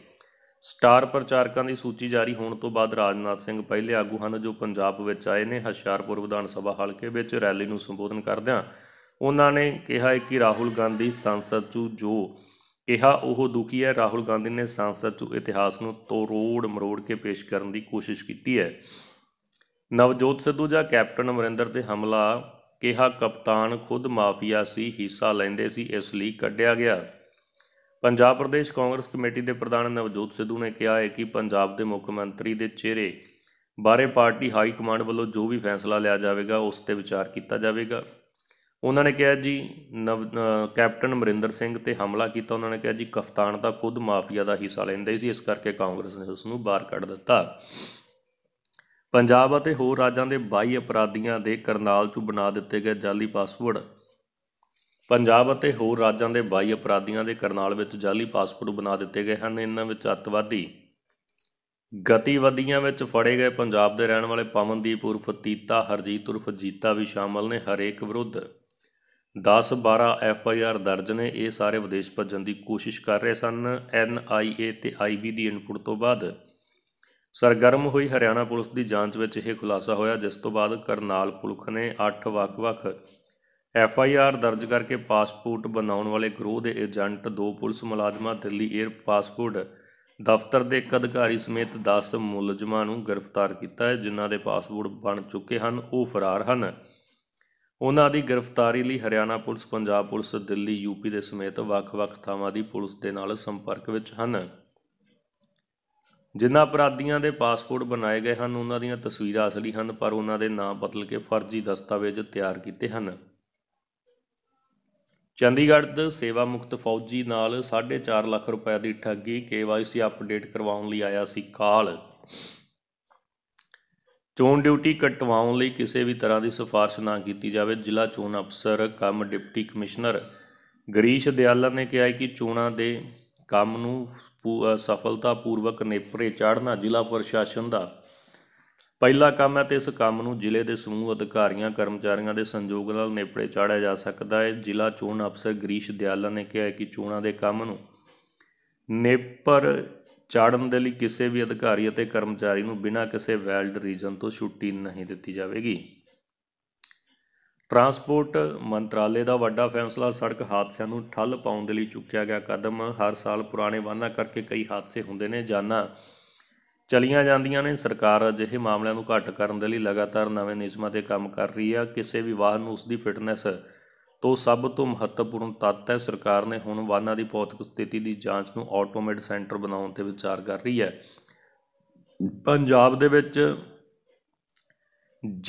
ਸਟਾਰ ਪ੍ਰਚਾਰਕਾਂ ਦੀ ਸੂਚੀ ਜਾਰੀ ਹੋਣ ਤੋਂ ਬਾਅਦ ਰਾਜਨਾਥ ਸਿੰਘ ਪਹਿਲੇ ਆਗੂ ਹਨ ਜੋ ਪੰਜਾਬ ਵਿੱਚ ਆਏ ਨੇ ਹਸ਼ਿਆਰਪੁਰ ਵਿਧਾਨ ਸਭਾ ਹਲਕੇ ਵਿੱਚ ਰੈਲੀ ਨੂੰ ਸੰਬੋਧਨ ਕਰਦਿਆਂ ਉਹਨਾਂ ਨੇ ਕਿਹਾ ਕਿ ਰਾਹੁਲ ਗਾਂਧੀ ਸੰਸਦ 'ਚ ਜੋ ਕਿਹਾ ਉਹ ਦੁਖੀ ਹੈ ਰਾਹੁਲ ਗਾਂਧੀ ਨੇ ਸੰਸਦ 'ਚ ਇਤਿਹਾਸ ਨੂੰ ਤੋੜ ਮਰੋੜ ਕੇ ਪੇਸ਼ ਕਰਨ ਦੀ ਕੋਸ਼ਿਸ਼ ਕੀਤੀ ਹੈ ਨਵਜੋਤ ਸਿੱਧੂ ਜਾਂ ਕੈਪਟਨ ਅਮਰਿੰਦਰ ਤੇ ਹਮਲਾ ਕਿਹਾ ਕਪਤਾਨ ਖੁਦ ਮਾਫੀਆ ਸੀ ਹਿੱਸਾ ਲੈਂਦੇ ਸੀ ਇਸ ਲਈ ਕੱਢਿਆ ਗਿਆ ਪੰਜਾਬ ਪ੍ਰਦੇਸ਼ ਕਾਂਗਰਸ ਕਮੇਟੀ ਦੇ ਪ੍ਰਧਾਨ ਨਵਜੋਤ ਸਿੱਧੂ ਨੇ ਕਿਹਾ ਹੈ ਕਿ ਪੰਜਾਬ ਦੇ ਮੁੱਖ ਮੰਤਰੀ ਦੇ ਚਿਹਰੇ ਬਾਰੇ ਪਾਰਟੀ ਹਾਈ ਕਮਾਂਡ ਵੱਲੋਂ ਜੋ ਵੀ ਫੈਸਲਾ ਲਿਆ ਜਾਵੇਗਾ ਉਸ ਤੇ ਵਿਚਾਰ ਕੀਤਾ ਜਾਵੇਗਾ ਉਹਨਾਂ ਨੇ ਕਿਹਾ ਜੀ ਕੈਪਟਨ ਅਮਰਿੰਦਰ ਸਿੰਘ ਤੇ ਹਮਲਾ ਕੀਤਾ ਉਹਨਾਂ ਨੇ ਕਿਹਾ ਜੀ ਕਫਤਾਨ ਤਾਂ ਖੁਦ ਮਾਫੀਆ ਦਾ ਹਿੱਸਾ ਲੈਂਦੇ ਸੀ ਇਸ ਕਰਕੇ ਕਾਂਗਰਸ ਨੇ ਉਸ ਨੂੰ ਬਾਹਰ ਕੱਢ ਦਿੱਤਾ ਪੰਜਾਬ ਅਤੇ ਹੋਰ ਰਾਜਾਂ ਦੇ 22 ਅਪਰਾਧੀਆਂ ਦੇ ਕਰਨਾਲ 'ਚ ਬਣਾ ਦਿੱਤੇ ਗਏ ਜਾਲੀ ਪਾਸਪੋਰਟ ਪੰਜਾਬ ਅਤੇ ਹੋਰ ਰਾਜਾਂ ਦੇ 22 ਅਪਰਾਧੀਆਂ ਦੇ ਕਰਨਾਲ ਵਿੱਚ ਜਾਲੀ ਪਾਸਪੋਰਟ ਬਣਾ ਦਿੱਤੇ ਗਏ ਹਨ ਇਹਨਾਂ ਵਿੱਚ ਅਤਵਾਦੀ ਗਤੀਵਧੀਆਂ ਵਿੱਚ ਫੜੇ ਗਏ ਪੰਜਾਬ ਦੇ ਰਹਿਣ ਵਾਲੇ ਪਵਨਦੀਪ ਉਰਫ ਤੀਤਾ ਹਰਜੀਤ ਉਰਫ ਜੀਤਾ ਵੀ ਸ਼ਾਮਲ ਨੇ ਹਰੇਕ ਵਿਰੁੱਧ 10 12 ਐਫ ਆਈ ਆਰ ਦਰਜ ਨੇ ਇਹ ਸਾਰੇ ਵਿਦੇਸ਼ ਭੱਜਣ ਦੀ ਕੋਸ਼ਿਸ਼ ਕਰ ਰਹੇ ਸਨ ਐਨ ਆਈ ਏ ਤੇ ਆਈ ਬੀ ਦੀ ਇਨਪੁਟ ਤੋਂ ਬਾਅਦ ਸਰਗਰਮ ਹੋਈ ਹਰਿਆਣਾ ਪੁਲਿਸ ਦੀ ਜਾਂਚ ਵਿੱਚ ਇਹ ਖੁਲਾਸਾ ਹੋਇਆ ਜਿਸ ਤੋਂ ਬਾਅਦ ਕਰਨਾਲ ਪੁਲਖ ਨੇ 8 ਵੱਖ-ਵੱਖ ਐਫ ਆਈ ਆਰ ਦਰਜ ਕਰਕੇ ਪਾਸਪੋਰਟ ਬਣਾਉਣ ਵਾਲੇ ਗਰੋਹ ਦੇ ਏਜੰਟ ਦੋ ਪੁਲਿਸ ਮੁਲਾਜ਼ਮਾਂ ਦਿੱਲੀ 에ਅਰ ਪਾਸਪੋਰਟ ਦਫ਼ਤਰ ਦੇ ਇੱਕ ਅਧਿਕਾਰੀ ਸਮੇਤ 10 ਮੁਲਜ਼ਮਾਂ ਨੂੰ ਗ੍ਰਿਫਤਾਰ ਕੀਤਾ ਹੈ ਜਿਨ੍ਹਾਂ ਦੇ ਪਾਸਪੋਰਟ ਬਣ ਚੁੱਕੇ ਹਨ ਉਹ ਫਰਾਰ ਹਨ ਉਹਨਾਂ ਦੀ ਗ੍ਰਿਫਤਾਰੀ ਲਈ Haryana police Punjab police Delhi UP ਦੇ ਸਮੇਤ ਵੱਖ-ਵੱਖ ਥਾਵਾਂ ਦੀ ਪੁਲਿਸ ਦੇ ਨਾਲ ਸੰਪਰਕ ਵਿੱਚ ਹਨ ਜਿਨ੍ਹਾਂ ਅਪਰਾਧੀਆਂ ਦੇ ਪਾਸਪੋਰਟ ਬਣਾਏ ਗਏ ਹਨ ਉਹਨਾਂ ਦੀਆਂ ਤਸਵੀਰਾਂ ਅਸਲੀ ਹਨ ਪਰ ਉਹਨਾਂ ਦੇ ਨਾਂ ਬਦਲ ਕੇ ਫਰਜ਼ੀ ਦਸਤਾਵੇਜ਼ ਤਿਆਰ ਕੀਤੇ ਹਨ ਚੰਡੀਗੜ੍ਹ ਦੇ ਸੇਵਾ ਮੁਕਤ ਫੌਜੀ ਨਾਲ 4.5 ਲੱਖ ਰੁਪਏ ਦੀ ਠੱਗੀ ਕੇਵਾਈਸੀ ਅਪਡੇਟ ਕਰਵਾਉਣ ਲਈ ਆਇਆ ਸੀ ਕਾਲ ਚੋਣ ਡਿਊਟੀ ਕਟਵਾਉਣ ਲਈ ਕਿਸੇ ਵੀ ਤਰ੍ਹਾਂ ਦੀ ਸਿਫਾਰਿਸ਼ ਨਾ ਕੀਤੀ ਜਾਵੇ ਜ਼ਿਲ੍ਹਾ ਚੋਣ ਅਫਸਰ cum deputy commissioner Girish Dayalan ਨੇ ਕਿਹਾ ਕਿ ਚੋਣਾਂ ਦੇ ਕੰਮ ਨੂੰ ਸਫਲਤਾਪੂਰਵਕ ਨੇਪਰੇ ਚਾੜਨਾ ਜ਼ਿਲ੍ਹਾ ਪ੍ਰਸ਼ਾਸਨ ਦਾ ਪਹਿਲਾ ਕੰਮ ਹੈ ਤੇ ਇਸ ਕੰਮ ਨੂੰ ਜ਼ਿਲ੍ਹੇ ਦੇ ਸਮੂਹ ਅਧਿਕਾਰੀਆਂ ਕਰਮਚਾਰੀਆਂ ਦੇ ਸੰਯੋਗ ਨਾਲ ਨੇਪਰੇ ਚਾੜਿਆ ਜਾ ਸਕਦਾ ਹੈ ਜ਼ਿਲ੍ਹਾ ਚੋਣ ਅਫਸਰ ਗਰੀਸ਼ ਦਿਆਲਾ ਨੇ ਕਿਹਾ ਕਿ ਚੋਣਾਂ ਦੇ ਕੰਮ ਨੂੰ ਨੇਪਰ ਚਾੜਨ ਦੇ ਲਈ ਕਿਸੇ ਵੀ ਅਧਿਕਾਰੀ ਅਤੇ ਕਰਮਚਾਰੀ ਨੂੰ ਬਿਨਾਂ ਕਿਸੇ ਵੈਲਡ ਰੀਜ਼ਨ ਤੋਂ ਛੁੱਟੀ ਨਹੀਂ ਦਿੱਤੀ ਜਾਵੇਗੀ ਟਰਾਂਸਪੋਰਟ ਮੰਤਰਾਲੇ ਦਾ ਵੱਡਾ ਫੈਸਲਾ ਸੜਕ ਹਾਦਸਿਆਂ ਨੂੰ ਠੱਲ ਪਾਉਣ ਦੇ ਲਈ ਚੁੱਕਿਆ ਗਿਆ ਕਦਮ ਹਰ ਸਾਲ ਪੁਰਾਣੇ ਵਾਹਨਾਂ ਕਰਕੇ ਕਈ ਹਾਦਸੇ ਹੁੰਦੇ ਨੇ ਜਾਨਾਂ ਚਲੀਆਂ ਜਾਂਦੀਆਂ ਨੇ ਸਰਕਾਰ ਅਜਿਹੇ ਮਾਮਲਿਆਂ ਨੂੰ ਘੱਟ ਕਰਨ ਦੇ ਲਈ ਲਗਾਤਾਰ ਨਵੇਂ ਨਿਯਮਾਂ ਤੇ ਕੰਮ ਕਰ ਰਹੀ ਆ ਕਿਸੇ ਵੀ ਵਾਹਨ ਨੂੰ ਉਸ ਦੀ ਫਿਟਨੈਸ ਤੋਂ ਸਭ ਤੋਂ ਮਹੱਤਵਪੂਰਨ ਤੱਤ ਹੈ ਸਰਕਾਰ ਨੇ ਹੁਣ ਵਾਹਨਾਂ ਦੀ ਭੌਤਿਕ ਸਥਿਤੀ ਦੀ ਜਾਂਚ ਨੂੰ ਆਟੋਮੇਟ ਸੈਂਟਰ ਬਣਾਉਣ ਤੇ ਵਿਚਾਰ ਕਰ ਰਹੀ ਹੈ ਪੰਜਾਬ ਦੇ ਵਿੱਚ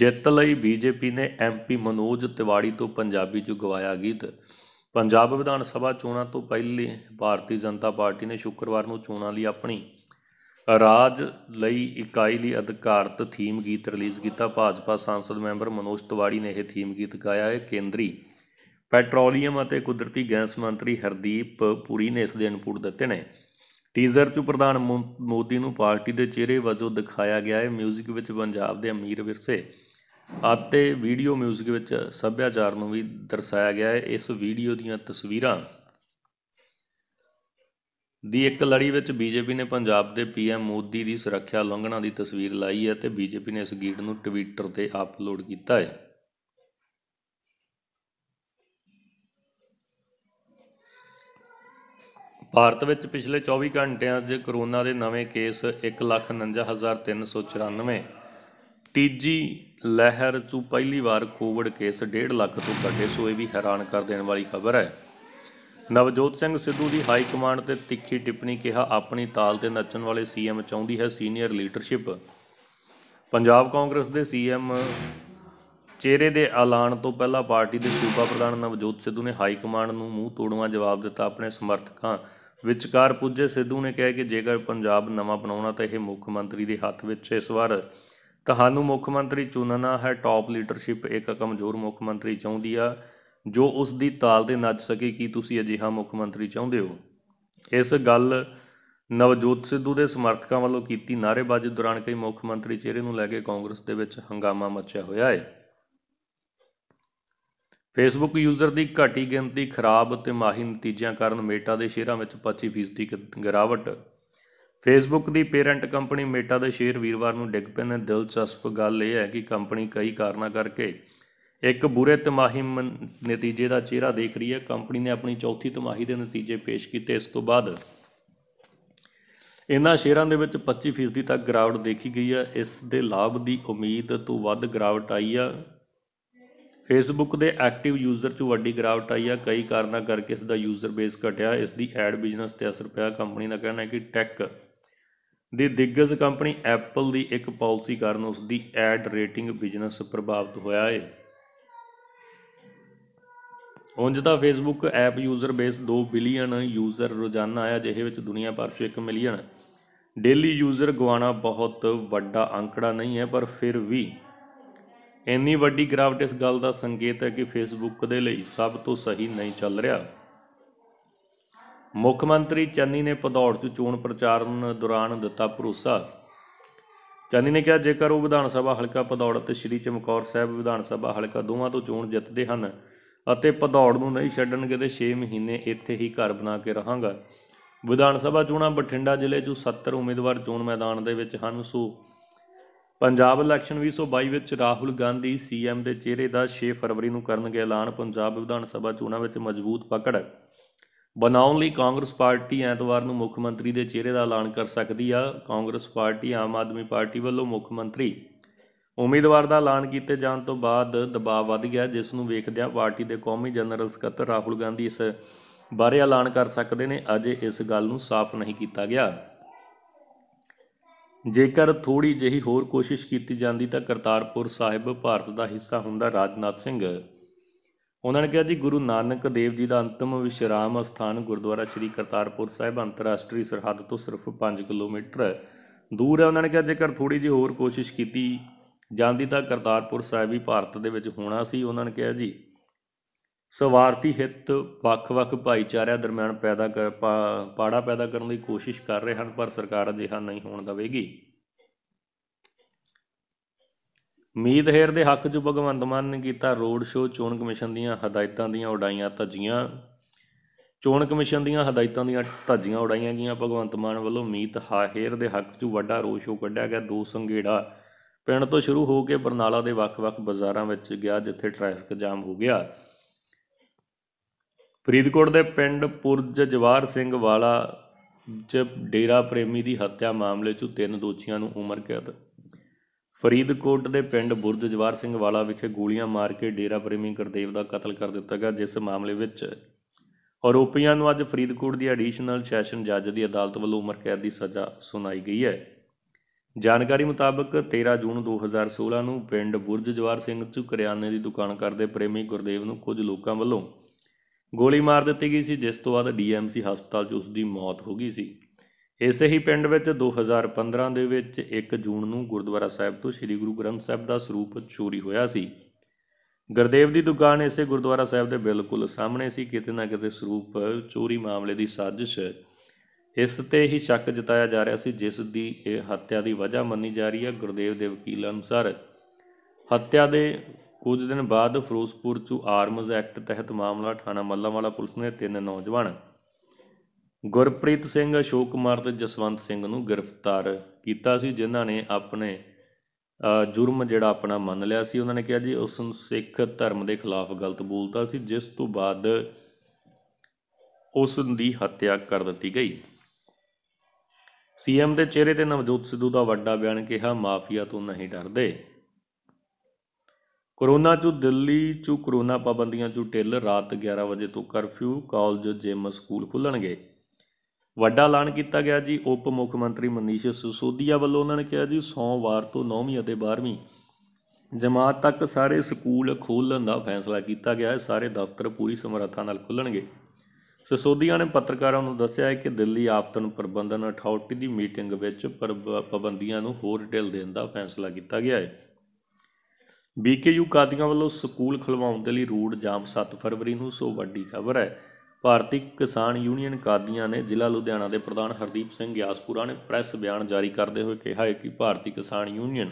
ਜਿੱਤ ਲਈ ਬੀਜੇਪੀ ਨੇ ਐਮਪੀ ਮਨੋਜ ਤਿਵਾੜੀ ਤੋਂ ਪੰਜਾਬੀ ਚ ਗਵਾਇਆ ਗੀਤ ਪੰਜਾਬ ਵਿਧਾਨ ਸਭਾ ਚੋਣਾਂ ਤੋਂ ਪਹਿਲੇ ਭਾਰਤੀ ਜਨਤਾ ਪਾਰਟੀ ਨੇ ਸ਼ੁੱਕਰਵਾਰ ਨੂੰ ਚੋਣਾਂ ਲਈ ਆਪਣੀ ਰਾਜ ਲਈ ਇਕਾਈ ਲਈ ਅਧਿਕਾਰਤ ਥੀਮ ਗੀਤ ਰਿਲੀਜ਼ ਕੀਤਾ ਭਾਜਪਾ ਸੰਸਦ ਮੈਂਬਰ ਮਨੋਜ ਤਿਵਾੜੀ ਨੇ ਇਹ ਥੀਮ ਗੀਤ ਗਾਇਆ ਹੈ ਕੇਂਦਰੀ ਪੈਟਰੋਲੀਅਮ ਅਤੇ ਕੁਦਰਤੀ ਗੈਸ ਮੰਤਰੀ ਹਰਦੀਪ ਪੁਰੀ ਨੇ ਇਸ ਦੇ ਇਨਪੁਟ ਦਿੱਤੇ ਨੇ ਟੀਜ਼ਰ 'ਚ ਪ੍ਰਧਾਨ ਮੋਦੀ ਨੂੰ ਪਾਰਟੀ ਦੇ ਚਿਹਰੇ ਵਜੋਂ ਦਿਖਾਇਆ ਗਿਆ ਹੈ 뮤직 ਵਿੱਚ ਪੰਜਾਬ ਦੇ ਅਮੀਰ ਵਿਰਸੇ ਅਤੇ ਵੀਡੀਓ 뮤직 ਵਿੱਚ ਸੱਭਿਆਚਾਰ ਨੂੰ ਵੀ ਦਰਸਾਇਆ ਗਿਆ ਹੈ ਇਸ ਵੀਡੀਓ ਦੀਆਂ ਤਸਵੀਰਾਂ ਦੀ ਇੱਕ ਲੜੀ ਵਿੱਚ ਬੀਜੇਪੀ ਨੇ ਪੰਜਾਬ ਦੇ ਪੀਐਮ ਮੋਦੀ ਦੀ ਸੁਰੱਖਿਆ ਲੰਘਣਾ ਦੀ ਤਸਵੀਰ ਲਾਈ ਹੈ ਤੇ ਬੀਜੇਪੀ ਨੇ ਇਸ ਗੀਤ ਨੂੰ ਟਵਿੱਟਰ ਤੇ ਅਪਲੋਡ ਕੀਤਾ ਹੈ ਭਾਰਤ ਵਿੱਚ ਪਿਛਲੇ 24 ਘੰਟਿਆਂ 'ਚ ਕਰੋਨਾ ਦੇ ਨਵੇਂ ਕੇਸ 159394 ਤੀਜੀ ਲਹਿਰ 'ਚ ਪਹਿਲੀ ਵਾਰ ਕੋਵਿਡ ਕੇਸ 1.5 ਲੱਖ ਤੋਂ ਘੱਟੇ ਸੋ ਇਹ ਵੀ ਹੈਰਾਨ ਕਰ ਦੇਣ ਵਾਲੀ ਖਬਰ ਹੈ ਨਵਜੋਤ ਸਿੰਘ ਸਿੱਧੂ ਦੀ ਹਾਈ ਕਮਾਂਡ ਤੇ ਤਿੱਖੀ ਟਿੱਪਣੀ ਕਿਹਾ ਆਪਣੀ ਤਾਲ ਤੇ ਨੱਚਣ ਵਾਲੇ ਸੀਐਮ ਚਾਹੁੰਦੀ ਹੈ ਸੀਨੀਅਰ ਲੀਡਰਸ਼ਿਪ ਪੰਜਾਬ ਕਾਂਗਰਸ ਦੇ ਸੀਐਮ ਚਿਹਰੇ ਦੇ ਐਲਾਨ ਤੋਂ ਪਹਿਲਾਂ ਪਾਰਟੀ ਦੇ ਸੂਬਾ ਪ੍ਰਧਾਨ ਨਵਜੋਤ ਸਿੱਧੂ ਨੇ ਹਾਈ ਕਮਾਂਡ ਨੂੰ ਮੂੰਹ ਤੋੜਵਾ ਜਵਾਬ ਦਿੱਤਾ ਆਪਣੇ ਸਮਰਥਕਾਂ ਵਿਚਕਾਰ ਪੁੱਜੇ ਸਿੱਧੂ ਨੇ ਕਿਹਾ ਕਿ ਜੇਕਰ ਪੰਜਾਬ ਨਵਾਂ ਬਣਾਉਣਾ ਤਾਂ ਇਹ ਮੁੱਖ ਮੰਤਰੀ ਦੇ ਹੱਥ ਵਿੱਚ ਇਸ ਵਾਰ ਤੁਹਾਨੂੰ ਮੁੱਖ ਮੰਤਰੀ ਚੁਣਨਾ ਹੈ ਟੌਪ ਲੀਡਰਸ਼ਿਪ ਇੱਕ ਕਮਜ਼ੋਰ ਮੁੱਖ ਮੰਤਰੀ ਚਾਹੁੰਦੀ ਆ ਜੋ ਉਸ ਦੀ ਤਾਲ ਦੇ ਨੱਚ ਸਕੇ ਕੀ ਤੁਸੀਂ ਅਜਿਹਾ ਮੁੱਖ ਮੰਤਰੀ ਚਾਹੁੰਦੇ ਹੋ ਇਸ ਗੱਲ ਨਵਜੋਤ ਸਿੱਧੂ ਦੇ ਸਮਰਥਕਾਂ ਵੱਲੋਂ ਕੀਤੀ ਨਾਰੇਬਾਜ਼ੀ ਦੌਰਾਨ ਕਈ ਮੁੱਖ ਮੰਤਰੀ ਚਿਹਰੇ ਨੂੰ ਲੈ ਕੇ ਕਾਂਗਰਸ ਦੇ ਵਿੱਚ ਹੰਗਾਮਾ ਮਚਿਆ ਹੋਇਆ ਹੈ ਫੇਸਬੁੱਕ ਯੂਜ਼ਰ ਦੀ ਘਾਟੀ ਗਿਣਤੀ ਖਰਾਬ ਤੇ ਮਾਹੀ ਨਤੀਜਿਆਂ ਕਾਰਨ ਮੇਟਾ ਦੇ ਸ਼ੇਅਰਾਂ ਵਿੱਚ 25% ਗਿਰਾਵਟ ਫੇਸਬੁੱਕ ਦੀ ਪੇਰੈਂਟ ਕੰਪਨੀ ਮੇਟਾ ਦੇ ਸ਼ੇਅਰ ਵੀਰਵਾਰ ਨੂੰ ਡਿੱਗ ਪਏ ਨੇ ਦਿਲਚਸਪ ਗੱਲ ਇਹ ਹੈ ਕਿ ਕੰਪਨੀ ਕਈ ਕਾਰਨਾਂ ਕਰਕੇ ਇੱਕ ਬੁਰੇ ਤਿਮਾਹੀ ਨਤੀਜੇ ਦਾ ਚਿਹਰਾ ਦੇਖ ਰਹੀ ਹੈ ਕੰਪਨੀ ਨੇ ਆਪਣੀ ਚੌਥੀ ਤਿਮਾਹੀ ਦੇ ਨਤੀਜੇ ਪੇਸ਼ ਕੀਤੇ ਇਸ ਤੋਂ ਬਾਅਦ ਇਨ੍ਹਾਂ ਸ਼ੇਅਰਾਂ ਦੇ ਵਿੱਚ 25% ਤੱਕ ਗਿਰਾਵਟ ਦੇਖੀ ਗਈ ਹੈ ਇਸ ਦੇ ਲਾਭ ਦੀ ਉਮੀਦ ਤੋਂ ਵੱਧ ਗਿਰਾਵਟ ਆਈ ਹੈ ਫੇਸਬੁੱਕ ਦੇ ਐਕਟਿਵ ਯੂਜ਼ਰ 'ਚ ਵੱਡੀ ਗਿਰਾਵਟ ਆਈ ਆ ਕਈ ਕਾਰਨਾਂ ਕਰਕੇ ਇਸ ਦਾ ਯੂਜ਼ਰ ਬੇਸ ਘਟਿਆ ਇਸ ਦੀ ਐਡ ਬਿਜ਼ਨਸ ਤੇ ਅਸਰ ਪਿਆ ਕੰਪਨੀ ਦਾ ਕਹਿਣਾ ਹੈ ਕਿ ਟੈਕ ਦੀ ਦਿੱਗਜ ਕੰਪਨੀ ਐਪਲ ਦੀ ਇੱਕ ਪਾਲਿਸੀ ਕਾਰਨ ਉਸ ਦੀ ਐਡ ਰੇਟਿੰਗ ਬਿਜ਼ਨਸ ਪ੍ਰਭਾਵਿਤ ਹੋਇਆ ਹੈ ਉਂਝ ਤਾਂ Facebook app user base 2 billion user ਰੋਜ਼ਾਨਾ ਆਇਆ ਜਿਹੇ ਵਿੱਚ ਦੁਨੀਆ ਭਰ 'ਚ 1 ਮਿਲੀਅਨ ਡੇਲੀ ਯੂਜ਼ਰ ਗਵਾਣਾ ਬਹੁਤ ਵੱਡਾ ਅੰਕੜਾ ਨਹੀਂ ਹੈ ਪਰ ਫਿਰ ਵੀ ਇੰਨੀ ਵੱਡੀ ਗ੍ਰਾਫਟ ਇਸ ਗੱਲ ਦਾ ਸੰਕੇਤ ਹੈ ਕਿ ਫੇਸਬੁੱਕ ਦੇ ਲਈ ਸਭ ਤੋਂ ਸਹੀ ਨਹੀਂ ਚੱਲ ਰਿਹਾ ਮੁੱਖ ਮੰਤਰੀ ਚੰਨੀ ਨੇ ਪਧੌੜ 'ਚ ਚੋਣ ਪ੍ਰਚਾਰਨ ਦੌਰਾਨ ਦਿੱਤਾ ਭਰੋਸਾ ਚੰਨੀ ਨੇ ਕਿਹਾ ਜੇਕਰ ਉਹ ਵਿਧਾਨ ਸਭਾ ਹਲਕਾ ਪਧੌੜ ਅਤੇ ਸ਼੍ਰੀ ਚਮਕੌਰ ਸਾਹਿਬ ਵਿਧਾਨ ਸਭਾ ਹਲਕਾ ਦੋਵਾਂ ਤੋਂ ਚੋਣ ਜਿੱਤਦੇ ਹਨ ਅਤੇ ਪਧੌੜ ਨੂੰ ਨਹੀਂ ਛੱਡਣਗੇ ਤੇ 6 ਮਹੀਨੇ ਇੱਥੇ ਹੀ ਘਰ ਬਣਾ ਕੇ ਰਹਾਂਗਾ ਵਿਧਾਨ ਸਭਾ ਚੋਣਾਂ ਬਠਿੰਡਾ ਜ਼ਿਲ੍ਹੇ 'ਚ 70 ਉਮੀਦਵਾਰ ਚੋਣ ਮੈਦਾਨ ਦੇ ਵਿੱਚ ਹਨ ਸੋ ਪੰਜਾਬ ਇਲੈਕਸ਼ਨ 2022 ਵਿੱਚ ਰਾਹੁਲ ਗਾਂਧੀ ਸੀਐਮ ਦੇ ਚਿਹਰੇ ਦਾ 6 ਫਰਵਰੀ ਨੂੰ ਕਰਨਗੇ ਐਲਾਨ ਪੰਜਾਬ ਵਿਧਾਨ ਸਭਾ ਚੋਣਾਂ ਵਿੱਚ ਮਜ਼ਬੂਤ ਪਕੜ ਬਣਾਉਣ ਲਈ ਕਾਂਗਰਸ ਪਾਰਟੀ ਐਤਵਾਰ ਨੂੰ ਮੁੱਖ ਮੰਤਰੀ ਦੇ ਚਿਹਰੇ ਦਾ ਐਲਾਨ ਕਰ ਸਕਦੀ ਆ ਕਾਂਗਰਸ ਪਾਰਟੀ ਆਮ ਆਦਮੀ ਪਾਰਟੀ ਵੱਲੋਂ ਮੁੱਖ ਮੰਤਰੀ ਉਮੀਦਵਾਰ ਦਾ ਐਲਾਨ ਕੀਤੇ ਜਾਣ ਤੋਂ ਬਾਅਦ ਦਬਾਅ ਵੱਧ ਗਿਆ ਜਿਸ ਨੂੰ ਵੇਖਦਿਆਂ ਪਾਰਟੀ ਦੇ ਕੌਮੀ ਜਨਰਲ ਸਕੱਤਰ ਰਾਹੁਲ ਗਾਂਧੀ ਇਸ ਬਾਰੇ ਐਲਾਨ ਕਰ ਸਕਦੇ ਨੇ ਅਜੇ ਇਸ ਗੱਲ ਨੂੰ ਸਾਫ਼ ਨਹੀਂ ਕੀਤਾ ਗਿਆ ਜੇਕਰ ਥੋੜੀ ਜਹੀ ਹੋਰ ਕੋਸ਼ਿਸ਼ ਕੀਤੀ ਜਾਂਦੀ ਤਾਂ ਕਰਤਾਰਪੁਰ ਸਾਹਿਬ ਭਾਰਤ ਦਾ ਹਿੱਸਾ ਹੁੰਦਾ ਰਾਜਨਾਥ ਸਿੰਘ ਉਹਨਾਂ ਨੇ ਕਿਹਾ ਜੀ ਗੁਰੂ ਨਾਨਕ ਦੇਵ ਜੀ ਦਾ ਅੰਤਮ ਵਿਸ਼ਰਾਮ ਸਥਾਨ ਗੁਰਦੁਆਰਾ ਸ੍ਰੀ ਕਰਤਾਰਪੁਰ ਸਾਹਿਬ ਅੰਤਰਰਾਸ਼ਟਰੀ ਸਰਹੱਦ ਤੋਂ ਸਿਰਫ 5 ਕਿਲੋਮੀਟਰ ਦੂਰ ਹੈ ਉਹਨਾਂ ਨੇ ਕਿਹਾ ਜੇਕਰ ਥੋੜੀ ਜਿਹੀ ਹੋਰ ਕੋਸ਼ਿਸ਼ ਕੀਤੀ ਜਾਂਦੀ ਤਾਂ ਕਰਤਾਰਪੁਰ ਸਾਹਿਬ ਵੀ ਭਾਰਤ ਦੇ ਵਿੱਚ ਹੋਣਾ ਸੀ ਉਹਨਾਂ ਨੇ ਕਿਹਾ ਜੀ ਸਵਾਰਤੀ ਹਿੱਤ ਵੱਖ-ਵੱਖ ਭਾਈਚਾਰਿਆਂ ਦਰਮਿਆਨ ਪੈਦਾ ਪਾੜਾ ਪੈਦਾ ਕਰਨ ਦੀ ਕੋਸ਼ਿਸ਼ ਕਰ ਰਹੇ ਹਨ ਪਰ ਸਰਕਾਰ ਅਜਿਹਾ ਨਹੀਂ ਹੋਣ ਦੇਵੇਗੀ ਮੀਤ ਹੇਰ ਦੇ ਹੱਕ 'ਚ ਭਗਵੰਤ ਮਾਨ ਨੇ ਕੀਤਾ ਰੋਡ ਸ਼ੋਅ ਚੋਣ ਕਮਿਸ਼ਨ ਦੀਆਂ ਹਦਾਇਤਾਂ ਦੀਆਂ ਉਡਾਈਆਂ ਧੱਜੀਆਂ ਚੋਣ ਕਮਿਸ਼ਨ ਦੀਆਂ ਹਦਾਇਤਾਂ ਦੀਆਂ ਧੱਜੀਆਂ ਉਡਾਈਆਂ ਗਈਆਂ ਭਗਵੰਤ ਮਾਨ ਵੱਲੋਂ ਮੀਤ ਹਾਹੇਰ ਦੇ ਹੱਕ 'ਚ ਵੱਡਾ ਰੋਡ ਸ਼ੋਅ ਕੱਢਿਆ ਗਿਆ ਦੋ ਸੰਘੇੜਾ ਪਿੰਡ ਤੋਂ ਸ਼ੁਰੂ ਹੋ ਕੇ ਬਰਨਾਲਾ ਦੇ ਵੱਖ-ਵੱਖ ਬਾਜ਼ਾਰਾਂ ਵਿੱਚ ਗਿਆ ਜਿੱਥੇ ਟ੍ਰੈਫਿਕ ਜਾਮ ਹੋ ਗਿਆ ਫਰੀਦਕੋਟ ਦੇ ਪਿੰਡ ਪੁਰਜ ਜਵਾਰ ਸਿੰਘ ਵਾਲਾ ਚ ਡੇਰਾ ਪ੍ਰੇਮੀ ਦੀ ਹੱਤਿਆ ਮਾਮਲੇ 'ਚ ਤਿੰਨ ਦੋਸ਼ੀਆਂ ਨੂੰ ਉਮਰ ਕੈਦ ਫਰੀਦਕੋਟ ਦੇ ਪਿੰਡ ਬੁਰਜ ਜਵਾਰ ਸਿੰਘ ਵਾਲਾ ਵਿਖੇ ਗੋਲੀਆਂ ਮਾਰ ਕੇ ਡੇਰਾ ਪ੍ਰੇਮੀ ਗੁਰਦੇਵ ਦਾ ਕਤਲ ਕਰ ਦਿੱਤਾ ਗਿਆ ਜਿਸ ਮਾਮਲੇ ਵਿੱਚ ਆਰੋਪੀਆਂ ਨੂੰ ਅੱਜ ਫਰੀਦਕੋਟ ਦੀ ਐਡੀਸ਼ਨਲ ਸੈਸ਼ਨ ਜੱਜ ਦੀ ਅਦਾਲਤ ਵੱਲੋਂ ਉਮਰ ਕੈਦ ਦੀ ਸਜ਼ਾ ਸੁਣਾਈ ਗਈ ਹੈ ਜਾਣਕਾਰੀ ਮੁਤਾਬਕ 13 ਜੂਨ 2016 ਨੂੰ ਪਿੰਡ ਬੁਰਜ ਜਵਾਰ ਸਿੰਘ ਚ ਕਰਿਆਨੇ ਦੀ ਦੁਕਾਨ ਕਰਦੇ ਪ੍ਰੇਮੀ ਗੁਰਦੇਵ ਨੂੰ ਕੁਝ ਲੋਕਾਂ ਵੱਲੋਂ ਗੋਲੀ ਮਾਰ ਦਿੱਤੀ ਗਈ ਸੀ ਜਿਸ ਤੋਂ ਬਾਅਦ ਡੀਐਮਸੀ ਹਸਪਤਾਲ 'ਚ ਉਸ ਦੀ ਮੌਤ ਹੋ ਗਈ ਸੀ ਇਸੇ ਹੀ ਪਿੰਡ ਵਿੱਚ 2015 ਦੇ ਵਿੱਚ 1 ਜੂਨ ਨੂੰ ਗੁਰਦੁਆਰਾ ਸਾਹਿਬ ਤੋਂ ਸ੍ਰੀ ਗੁਰੂ ਗ੍ਰੰਥ ਸਾਹਿਬ ਦਾ ਸਰੂਪ ਚੋਰੀ ਹੋਇਆ ਸੀ ਗੁਰਦੇਵ ਦੀ ਦੁਕਾਨ ਇਸੇ ਗੁਰਦੁਆਰਾ ਸਾਹਿਬ ਦੇ ਬਿਲਕੁਲ ਸਾਹਮਣੇ ਸੀ ਕਿਤੇ ਨਾ ਕਿਤੇ ਸਰੂਪ ਚੋਰੀ ਮਾਮਲੇ ਦੀ ਸਾਜ਼ਿਸ਼ ਇਸ ਤੇ ਹੀ ਸ਼ੱਕ ਜਤਾਇਆ ਜਾ ਰਿਹਾ ਸੀ ਜਿਸ ਦੀ ਇਹ ਹੱਤਿਆ ਦੀ ਵਜ੍ਹਾ ਮੰਨੀ ਜਾ ਰਹੀ ਹੈ ਗੁਰਦੇਵ ਦੇ ਵਕੀਲ ਅਨੁਸਾਰ ਹੱਤਿਆ ਦੇ ਕੁਝ ਦਿਨ ਬਾਅਦ ਫਿਰੋਜ਼ਪੁਰ 'ਚ ਆਰਮਜ਼ ਐਕਟ ਤਹਿਤ ਮਾਮਲਾ ਥਾਣਾ ਮੱਲਾਂਵਾਲਾ ਪੁਲਿਸ ਨੇ ਤਿੰਨ ਨੌਜਵਾਨ ਗੁਰਪ੍ਰੀਤ ਸਿੰਘ ਅਸ਼ੋਕ ਕੁਮਾਰ ਤੇ ਜਸਵੰਤ ਸਿੰਘ ਨੂੰ ਗ੍ਰਿਫਤਾਰ ਕੀਤਾ ਸੀ ਜਿਨ੍ਹਾਂ ਨੇ ਆਪਣੇ ਜੁਰਮ ਜਿਹੜਾ ਆਪਣਾ ਮੰਨ ਲਿਆ ਸੀ ਉਹਨਾਂ ਨੇ ਕਿਹਾ ਜੀ ਉਸ ਨੂੰ ਸਿੱਖ ਧਰਮ ਦੇ ਖਿਲਾਫ ਗਲਤ ਬੋਲਤਾ ਸੀ ਜਿਸ ਤੋਂ ਬਾਅਦ ਉਸ ਦੀ ਹੱਤਿਆ ਕਰ ਦਿੱਤੀ ਗਈ ਸੀਐਮ ਦੇ ਚਿਹਰੇ ਤੇ ਨਵਜੋਤ ਸਿੱਧੂ ਦਾ ਵੱਡਾ ਬਿਆਨ ਕਿਹਾ ਮਾਫੀਆ ਤੋਂ ਨਹੀਂ ਡਰਦੇ ਕੋਰੋਨਾ ਚੋਂ ਦਿੱਲੀ ਚੋਂ ਕੋਰੋਨਾ ਪਾਬੰਦੀਆਂ ਚੋਂ ਟਿੱਲ ਰਾਤ 11 ਵਜੇ ਤੋਂ ਕਰਫਿਊ ਕਾਲਜ ਜਿਮ ਸਕੂਲ ਖੁੱਲਣਗੇ ਵੱਡਾ ਐਲਾਨ ਕੀਤਾ ਗਿਆ ਜੀ ਉਪ ਮੁੱਖ ਮੰਤਰੀ ਮਨੀਸ਼ ਸੁਸੋਦੀਆ ਵੱਲੋਂ ਉਹਨਾਂ ਨੇ ਕਿਹਾ ਜੀ ਸੋਮਵਾਰ ਤੋਂ 9ਵੀਂ ਅਤੇ 12ਵੀਂ ਜਮਾਤ ਤੱਕ ਸਾਰੇ ਸਕੂਲ ਖੋਲਣ ਦਾ ਫੈਸਲਾ ਕੀਤਾ ਗਿਆ ਹੈ ਸਾਰੇ ਦਫ਼ਤਰ ਪੂਰੀ ਸਮਰੱਥਾ ਨਾਲ ਖੁੱਲਣਗੇ ਸੁਸੋਦੀਆ ਨੇ ਪੱਤਰਕਾਰਾਂ ਨੂੰ ਦੱਸਿਆ ਹੈ ਕਿ ਦਿੱਲੀ ਆਫਤਨ ਪ੍ਰਬੰਧਨ ਅਥਾਰਟੀ ਦੀ ਮੀਟਿੰਗ ਵਿੱਚ ਪਾਬੰਦੀਆਂ ਨੂੰ ਹੋਰ ਡਿਟੇਲ ਦੇਣ ਦਾ ਫੈਸਲਾ ਕੀਤਾ ਗਿਆ ਹੈ ਬੀਕੇਯੂ ਕਾਦੀਆਂ ਵੱਲੋਂ ਸਕੂਲ ਖੁਲਵਾਉਣ ਦੇ ਲਈ ਰੋਡ ਜਾਮ 7 ਫਰਵਰੀ ਨੂੰ ਸੋ ਵੱਡੀ ਖਬਰ ਹੈ ਭਾਰਤੀ ਕਿਸਾਨ ਯੂਨੀਅਨ ਕਾਦੀਆਂ ਨੇ ਜ਼ਿਲ੍ਹਾ ਲੁਧਿਆਣਾ ਦੇ ਪ੍ਰਧਾਨ ਹਰਦੀਪ ਸਿੰਘ ਗਿਆਸਪੁਰਾ ਨੇ ਪ੍ਰੈਸ ਬਿਆਨ ਜਾਰੀ ਕਰਦੇ ਹੋਏ ਕਿਹਾ ਹੈ ਕਿ ਭਾਰਤੀ ਕਿਸਾਨ ਯੂਨੀਅਨ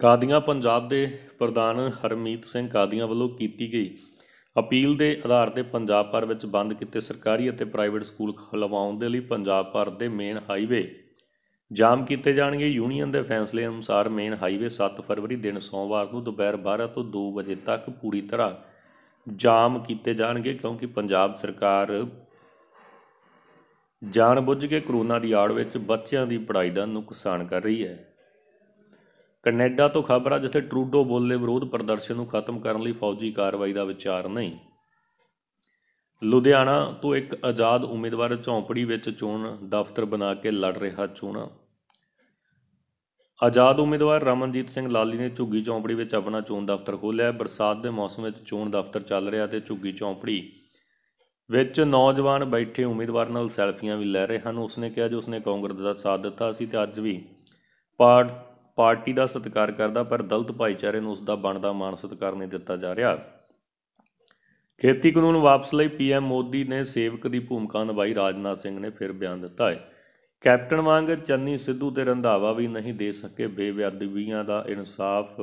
ਕਾਦੀਆਂ ਪੰਜਾਬ ਦੇ ਪ੍ਰਧਾਨ ਹਰਮੀਤ ਸਿੰਘ ਕਾਦੀਆਂ ਵੱਲੋਂ ਕੀਤੀ ਗਈ ਅਪੀਲ ਦੇ ਆਧਾਰ ਤੇ ਪੰਜਾਬ ਭਰ ਵਿੱਚ ਬੰਦ ਕੀਤੇ ਸਰਕਾਰੀ ਅਤੇ ਪ੍ਰਾਈਵੇਟ ਸਕੂਲ ਖੁਲਵਾਉਣ ਦੇ ਲਈ ਪੰਜਾਬ ਭਰ ਦੇ ਮੇਨ ਹਾਈਵੇ ਜਾਮ ਕੀਤੇ ਜਾਣਗੇ ਯੂਨੀਅਨ ਦੇ ਫੈਸਲੇ ਅਨੁਸਾਰ ਮੇਨ ਹਾਈਵੇ 7 ਫਰਵਰੀ ਦਿਨ ਸੋਮਵਾਰ ਨੂੰ ਦੁਪਹਿਰ 12 ਤੋਂ 2 ਵਜੇ ਤੱਕ ਪੂਰੀ ਤਰ੍ਹਾਂ ਜਾਮ ਕੀਤੇ ਜਾਣਗੇ ਕਿਉਂਕਿ ਪੰਜਾਬ ਸਰਕਾਰ ਜਾਣਬੁੱਝ ਕੇ ਕਰੋਨਾ ਦੀ ਆੜ ਵਿੱਚ ਬੱਚਿਆਂ ਦੀ ਪੜ੍ਹਾਈ ਦਾ ਨੁਕਸਾਨ ਕਰ ਰਹੀ ਹੈ ਕੈਨੇਡਾ ਤੋਂ ਖਬਰ ਆ ਜਿੱਥੇ ਟਰੂਡੋ ਬੋਲੇ ਵਿਰੋਧ ਪ੍ਰਦਰਸ਼ਨ ਨੂੰ ਖਤਮ ਕਰਨ ਲਈ ਫੌਜੀ ਕਾਰਵਾਈ ਦਾ ਵਿਚਾਰ ਨਹੀਂ ਲੁਧਿਆਣਾ ਤੋਂ ਇੱਕ ਆਜ਼ਾਦ ਉਮੀਦਵਾਰ ਝੌਂਪੜੀ ਵਿੱਚ ਚੋਣ ਦਫ਼ਤਰ ਬਣਾ ਕੇ ਲੜ ਰਿਹਾ ਚੋਣਾ ਆਜ਼ਾਦ ਉਮੀਦਵਾਰ ਰਮਨਜੀਤ ਸਿੰਘ ਲਾਲੀ ਨੇ ਝੁੱਗੀ ਝੌਂਪੜੀ ਵਿੱਚ ਆਪਣਾ ਚੋਣ ਦਫ਼ਤਰ ਖੋਲ੍ਹਿਆ ਬਰਸਾਤ ਦੇ ਮੌਸਮ ਵਿੱਚ ਚੋਣ ਦਫ਼ਤਰ ਚੱਲ ਰਿਹਾ ਤੇ ਝੁੱਗੀ ਝੌਂਪੜੀ ਵਿੱਚ ਨੌਜਵਾਨ ਬੈਠੇ ਉਮੀਦਵਾਰ ਨਾਲ ਸੈਲਫੀਆਂ ਵੀ ਲੈ ਰਹੇ ਹਨ ਉਸਨੇ ਕਿਹਾ ਜੋ ਉਸਨੇ ਕਾਂਗਰਸ ਦਾ ਸਾਥ ਦਿੱਤਾ ਸੀ ਤੇ ਅੱਜ ਵੀ ਪਾਰਟੀ ਦਾ ਸਤਿਕਾਰ ਕਰਦਾ ਪਰ ਦਲਤ ਭਾਈਚਾਰੇ ਨੂੰ ਉਸ ਦਾ ਬਣਦਾ ਮਾਣ ਸਤਿਕਾਰ ਨਹੀਂ ਦਿੱਤਾ ਜਾ ਰਿਹਾ ਖੇਤੀ ਕਾਨੂੰਨ ਵਾਪਸ ਲਈ ਪੀਐਮ ਮੋਦੀ ਨੇ ਸੇਵਕ ਦੀ ਭੂਮਿਕਾ ਨਿਭਾਈ ਰਾਜਨਾਥ ਸਿੰਘ ਨੇ ਫਿਰ ਬਿਆਨ ਦਿੱਤਾ ਹੈ ਕੈਪਟਨ ਵਾਂਗ ਚੰਨੀ ਸਿੱਧੂ ਤੇ ਰੰਧਾਵਾ ਵੀ ਨਹੀਂ ਦੇ ਸਕੇ ਬੇਵਿਆਦਬੀਆਂ ਦਾ ਇਨਸਾਫ